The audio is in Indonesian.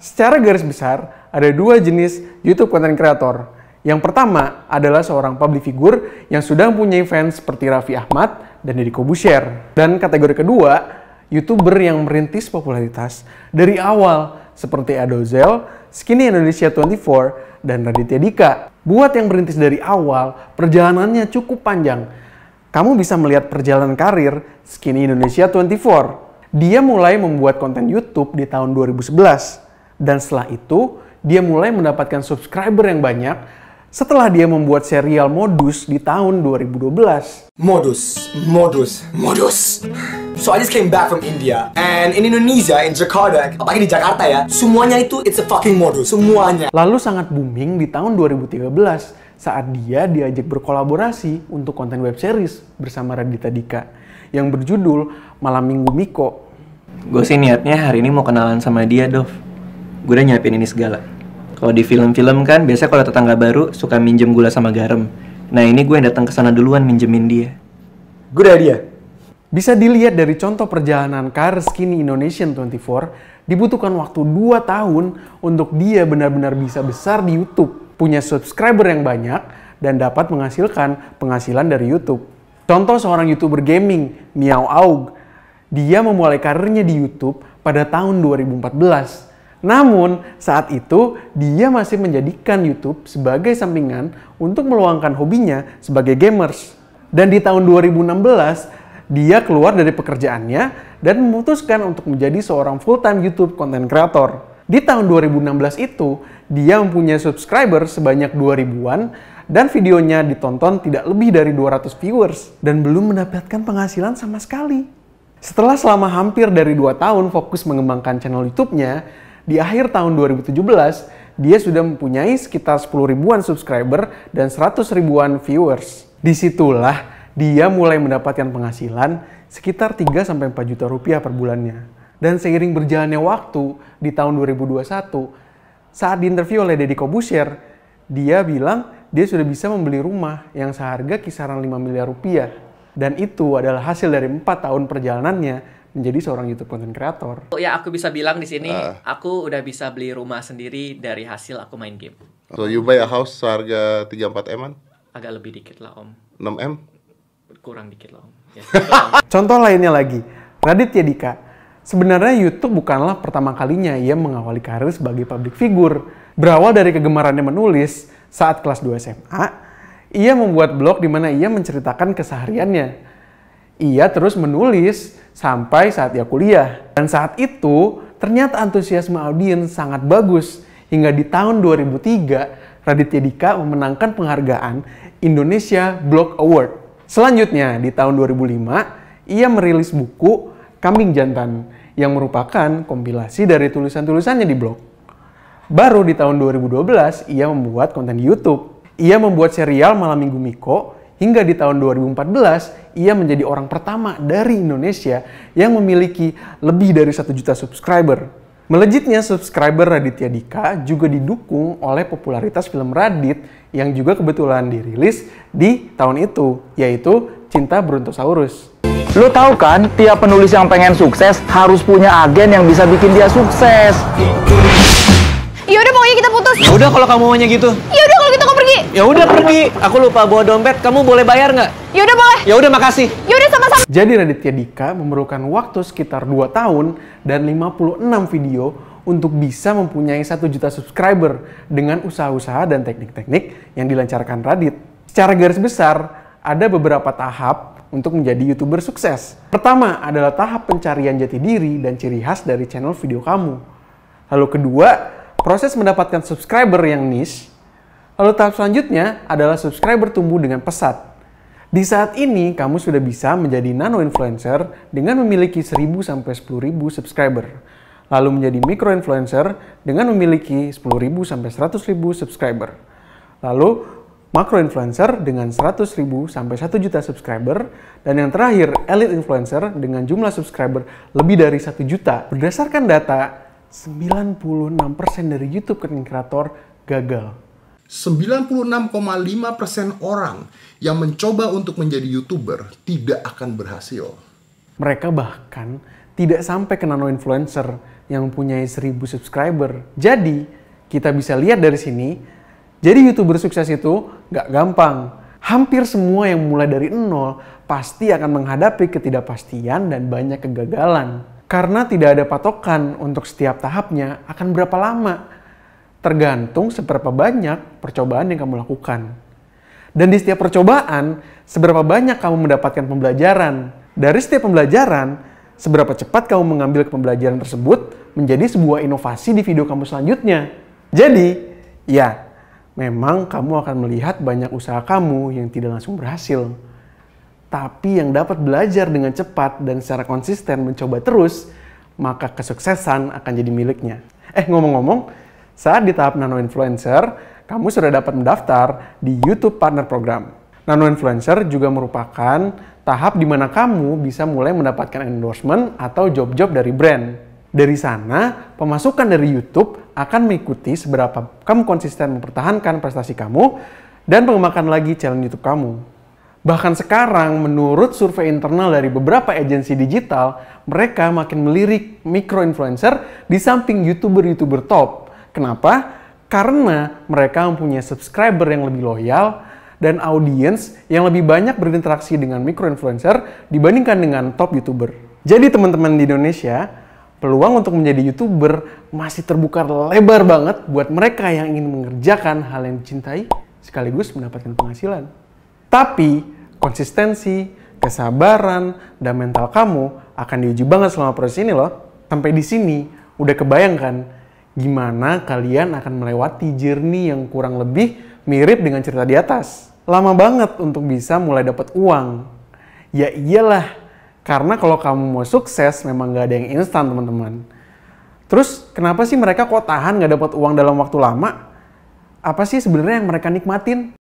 Secara garis besar, ada dua jenis YouTube content creator. Yang pertama adalah seorang public figure yang sudah mempunyai fans seperti Raffi Ahmad dan Deddy Kobusier. Dan kategori kedua, YouTuber yang merintis popularitas dari awal seperti Adozel, Skinny Indonesia 24, dan Raditya Dika. Buat yang merintis dari awal, perjalanannya cukup panjang. Kamu bisa melihat perjalanan karir Skinny Indonesia 24. Dia mulai membuat konten YouTube di tahun 2011 dan setelah itu, dia mulai mendapatkan subscriber yang banyak setelah dia membuat serial Modus di tahun 2012. Modus, modus, modus. So I just came back from India and in Indonesia, in Jakarta, apalagi di Jakarta ya, semuanya itu it's a fucking modus, semuanya. Lalu sangat booming di tahun 2013 saat dia diajak berkolaborasi untuk konten web series bersama Radita Dika yang berjudul Malam Minggu Miko. Gue sih niatnya hari ini mau kenalan sama dia, Dov gue udah nyiapin ini segala kalau di film-film kan biasanya kalau tetangga baru suka minjem gula sama garam nah ini gue yang datang ke sana duluan minjemin dia Gue good idea bisa dilihat dari contoh perjalanan Cars Kini Indonesian 24, dibutuhkan waktu 2 tahun untuk dia benar-benar bisa besar di YouTube, punya subscriber yang banyak, dan dapat menghasilkan penghasilan dari YouTube. Contoh seorang YouTuber gaming, Miao Aug. Dia memulai karirnya di YouTube pada tahun 2014 namun, saat itu dia masih menjadikan YouTube sebagai sampingan untuk meluangkan hobinya sebagai gamers. Dan di tahun 2016, dia keluar dari pekerjaannya dan memutuskan untuk menjadi seorang full-time YouTube content creator. Di tahun 2016 itu, dia mempunyai subscriber sebanyak 2000-an dan videonya ditonton tidak lebih dari 200 viewers dan belum mendapatkan penghasilan sama sekali. Setelah selama hampir dari 2 tahun fokus mengembangkan channel YouTube-nya, di akhir tahun 2017 dia sudah mempunyai sekitar 10 ribuan subscriber dan 100 ribuan viewers. Disitulah dia mulai mendapatkan penghasilan sekitar 3-4 juta rupiah per bulannya. Dan seiring berjalannya waktu di tahun 2021, saat diinterview oleh Deddy Kobusier, dia bilang dia sudah bisa membeli rumah yang seharga kisaran 5 miliar rupiah. Dan itu adalah hasil dari empat tahun perjalanannya menjadi seorang YouTube content creator. Ya aku bisa bilang di sini uh. aku udah bisa beli rumah sendiri dari hasil aku main game. So you buy a house seharga 34 m an? Agak lebih dikit lah om. 6 m? Kurang dikit lah om. Ya, Contoh lainnya lagi, Raditya Dika. Sebenarnya YouTube bukanlah pertama kalinya ia mengawali karir sebagai public figure. Berawal dari kegemarannya menulis saat kelas 2 SMA, ia membuat blog di mana ia menceritakan kesehariannya. Ia terus menulis sampai saat ia kuliah. Dan saat itu, ternyata antusiasme audiens sangat bagus. Hingga di tahun 2003, Raditya Dika memenangkan penghargaan Indonesia Blog Award. Selanjutnya, di tahun 2005, ia merilis buku Kambing Jantan yang merupakan kompilasi dari tulisan-tulisannya di blog. Baru di tahun 2012, ia membuat konten di YouTube. Ia membuat serial Malam Minggu Miko hingga di tahun 2014 ia menjadi orang pertama dari Indonesia yang memiliki lebih dari satu juta subscriber. Melejitnya subscriber Raditya Dika juga didukung oleh popularitas film Radit yang juga kebetulan dirilis di tahun itu, yaitu Cinta Brontosaurus. Lo tau kan, tiap penulis yang pengen sukses harus punya agen yang bisa bikin dia sukses. Yaudah pokoknya kita putus. Yaudah kalau kamu maunya gitu. Yaudah Ya udah pergi, aku lupa bawa dompet. Kamu boleh bayar nggak? Ya udah boleh. Ya udah makasih. Ya udah sama-sama. Jadi Raditya Dika memerlukan waktu sekitar 2 tahun dan 56 video untuk bisa mempunyai satu juta subscriber dengan usaha-usaha dan teknik-teknik yang dilancarkan Radit. Secara garis besar, ada beberapa tahap untuk menjadi YouTuber sukses. Pertama adalah tahap pencarian jati diri dan ciri khas dari channel video kamu. Lalu kedua, proses mendapatkan subscriber yang niche Lalu tahap selanjutnya adalah subscriber tumbuh dengan pesat. Di saat ini, kamu sudah bisa menjadi nano influencer dengan memiliki 1000 sampai 10000 subscriber. Lalu menjadi micro influencer dengan memiliki 10000 sampai 100000 subscriber. Lalu macro influencer dengan 100.000 sampai 1 juta subscriber dan yang terakhir elite influencer dengan jumlah subscriber lebih dari 1 juta. Berdasarkan data, 96% dari YouTube creator gagal 96,5% orang yang mencoba untuk menjadi YouTuber tidak akan berhasil. Mereka bahkan tidak sampai ke nano influencer yang mempunyai 1000 subscriber. Jadi, kita bisa lihat dari sini, jadi YouTuber sukses itu nggak gampang. Hampir semua yang mulai dari nol pasti akan menghadapi ketidakpastian dan banyak kegagalan. Karena tidak ada patokan untuk setiap tahapnya akan berapa lama tergantung seberapa banyak percobaan yang kamu lakukan. Dan di setiap percobaan, seberapa banyak kamu mendapatkan pembelajaran. Dari setiap pembelajaran, seberapa cepat kamu mengambil pembelajaran tersebut menjadi sebuah inovasi di video kamu selanjutnya. Jadi, ya, memang kamu akan melihat banyak usaha kamu yang tidak langsung berhasil. Tapi yang dapat belajar dengan cepat dan secara konsisten mencoba terus, maka kesuksesan akan jadi miliknya. Eh, ngomong-ngomong, saat di tahap Nano Influencer, kamu sudah dapat mendaftar di YouTube Partner Program. Nano Influencer juga merupakan tahap di mana kamu bisa mulai mendapatkan endorsement atau job-job dari brand. Dari sana, pemasukan dari YouTube akan mengikuti seberapa kamu konsisten mempertahankan prestasi kamu dan mengembangkan lagi channel YouTube kamu. Bahkan sekarang, menurut survei internal dari beberapa agensi digital, mereka makin melirik mikro influencer di samping YouTuber-YouTuber top. Kenapa? Karena mereka mempunyai subscriber yang lebih loyal dan audiens yang lebih banyak berinteraksi dengan microinfluencer dibandingkan dengan top YouTuber. Jadi teman-teman di Indonesia, peluang untuk menjadi YouTuber masih terbuka lebar banget buat mereka yang ingin mengerjakan hal yang dicintai sekaligus mendapatkan penghasilan. Tapi, konsistensi, kesabaran, dan mental kamu akan diuji banget selama proses ini loh. Sampai di sini, udah kebayangkan gimana kalian akan melewati journey yang kurang lebih mirip dengan cerita di atas. Lama banget untuk bisa mulai dapat uang. Ya iyalah, karena kalau kamu mau sukses memang gak ada yang instan teman-teman. Terus kenapa sih mereka kok tahan gak dapat uang dalam waktu lama? Apa sih sebenarnya yang mereka nikmatin?